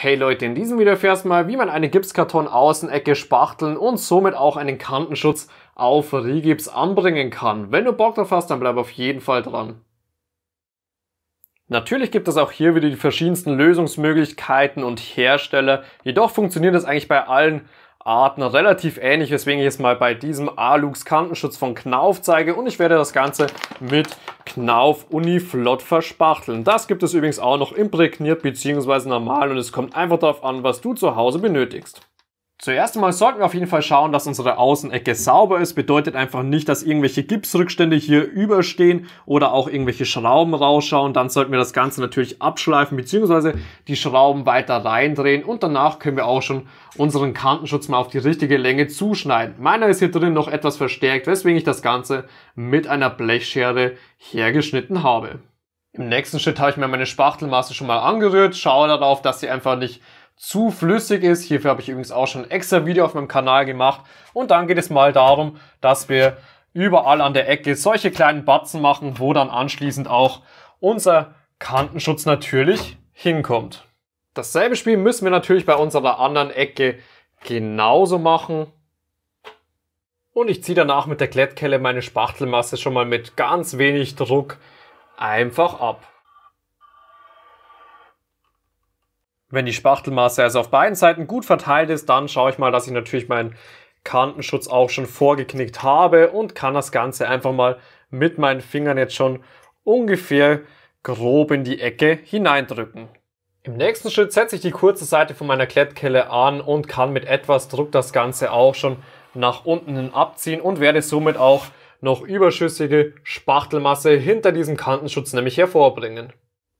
Hey Leute, in diesem Video erfährst du mal, wie man eine Gipskarton-Außenecke spachteln und somit auch einen Kantenschutz auf Rigips anbringen kann. Wenn du Bock drauf hast, dann bleib auf jeden Fall dran. Natürlich gibt es auch hier wieder die verschiedensten Lösungsmöglichkeiten und Hersteller, jedoch funktioniert das eigentlich bei allen Arten relativ ähnlich, weswegen ich es mal bei diesem Alux Kantenschutz von Knauf zeige und ich werde das Ganze mit Knauf Uniflott verspachteln. Das gibt es übrigens auch noch imprägniert bzw. normal und es kommt einfach darauf an, was du zu Hause benötigst. Zuerst einmal sollten wir auf jeden Fall schauen, dass unsere Außenecke sauber ist. Bedeutet einfach nicht, dass irgendwelche Gipsrückstände hier überstehen oder auch irgendwelche Schrauben rausschauen. Dann sollten wir das Ganze natürlich abschleifen bzw. die Schrauben weiter reindrehen und danach können wir auch schon unseren Kantenschutz mal auf die richtige Länge zuschneiden. Meiner ist hier drin noch etwas verstärkt, weswegen ich das Ganze mit einer Blechschere hergeschnitten habe. Im nächsten Schritt habe ich mir meine Spachtelmasse schon mal angerührt, schaue darauf, dass sie einfach nicht zu flüssig ist. Hierfür habe ich übrigens auch schon ein extra Video auf meinem Kanal gemacht. Und dann geht es mal darum, dass wir überall an der Ecke solche kleinen Batzen machen, wo dann anschließend auch unser Kantenschutz natürlich hinkommt. Dasselbe Spiel müssen wir natürlich bei unserer anderen Ecke genauso machen. Und ich ziehe danach mit der Klettkelle meine Spachtelmasse schon mal mit ganz wenig Druck einfach ab. Wenn die Spachtelmasse also auf beiden Seiten gut verteilt ist, dann schaue ich mal, dass ich natürlich meinen Kantenschutz auch schon vorgeknickt habe und kann das Ganze einfach mal mit meinen Fingern jetzt schon ungefähr grob in die Ecke hineindrücken. Im nächsten Schritt setze ich die kurze Seite von meiner Klettkelle an und kann mit etwas Druck das Ganze auch schon nach unten hin abziehen und werde somit auch noch überschüssige Spachtelmasse hinter diesem Kantenschutz nämlich hervorbringen.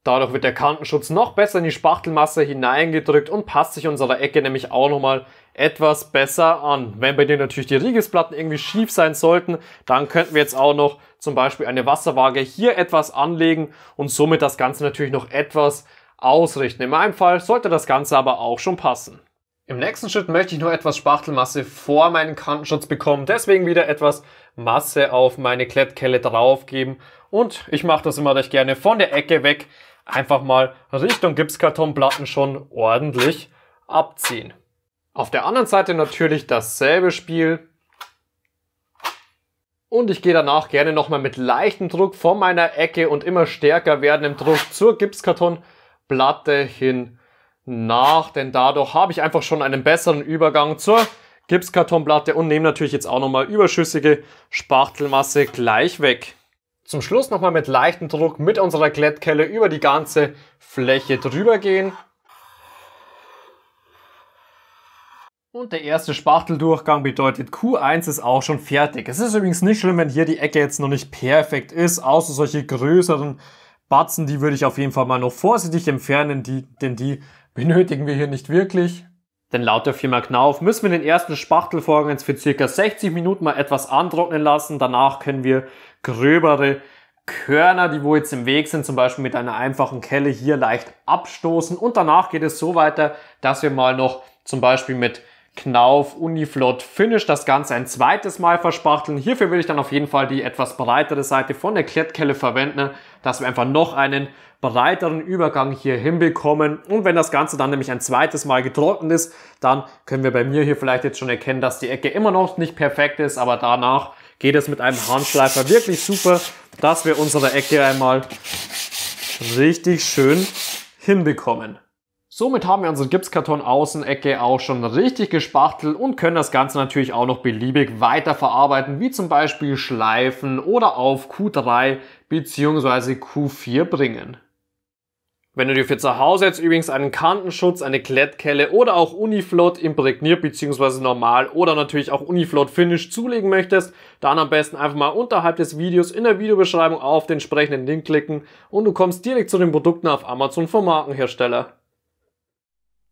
Dadurch wird der Kantenschutz noch besser in die Spachtelmasse hineingedrückt und passt sich unserer Ecke nämlich auch nochmal etwas besser an. Wenn bei dir natürlich die Riegelsplatten irgendwie schief sein sollten, dann könnten wir jetzt auch noch zum Beispiel eine Wasserwaage hier etwas anlegen und somit das Ganze natürlich noch etwas ausrichten. In meinem Fall sollte das Ganze aber auch schon passen. Im nächsten Schritt möchte ich nur etwas Spachtelmasse vor meinen Kantenschutz bekommen, deswegen wieder etwas Masse auf meine Klettkelle draufgeben und ich mache das immer recht gerne von der Ecke weg, einfach mal Richtung Gipskartonplatten schon ordentlich abziehen. Auf der anderen Seite natürlich dasselbe Spiel. Und ich gehe danach gerne nochmal mit leichtem Druck von meiner Ecke und immer stärker werdendem Druck zur Gipskartonplatte hin nach, denn dadurch habe ich einfach schon einen besseren Übergang zur Gipskartonplatte und nehme natürlich jetzt auch nochmal überschüssige Spachtelmasse gleich weg. Zum Schluss nochmal mit leichtem Druck mit unserer Glättkelle über die ganze Fläche drüber gehen. Und der erste Spachteldurchgang bedeutet Q1 ist auch schon fertig. Es ist übrigens nicht schlimm, wenn hier die Ecke jetzt noch nicht perfekt ist, außer solche größeren Batzen, die würde ich auf jeden Fall mal noch vorsichtig entfernen, die, denn die benötigen wir hier nicht wirklich. Denn laut der Firma Knauf müssen wir den ersten Spachtelvorgang jetzt für circa 60 Minuten mal etwas antrocknen lassen. Danach können wir gröbere Körner, die wo jetzt im Weg sind, zum Beispiel mit einer einfachen Kelle hier leicht abstoßen. Und danach geht es so weiter, dass wir mal noch zum Beispiel mit Knauf Uniflot Finish das Ganze ein zweites Mal verspachteln. Hierfür will ich dann auf jeden Fall die etwas breitere Seite von der Klettkelle verwenden, dass wir einfach noch einen breiteren Übergang hier hinbekommen. Und wenn das Ganze dann nämlich ein zweites Mal getrocknet ist, dann können wir bei mir hier vielleicht jetzt schon erkennen, dass die Ecke immer noch nicht perfekt ist, aber danach geht es mit einem Handschleifer wirklich super, dass wir unsere Ecke einmal richtig schön hinbekommen. Somit haben wir unsere Gipskarton-Außenecke auch schon richtig gespachtelt und können das Ganze natürlich auch noch beliebig weiterverarbeiten, wie zum Beispiel schleifen oder auf Q3 bzw. Q4 bringen. Wenn du dir für zu Hause jetzt übrigens einen Kantenschutz, eine Klettkelle oder auch Uniflot imprägniert bzw. normal oder natürlich auch Uniflot Finish zulegen möchtest, dann am besten einfach mal unterhalb des Videos in der Videobeschreibung auf den entsprechenden Link klicken und du kommst direkt zu den Produkten auf Amazon vom Markenhersteller.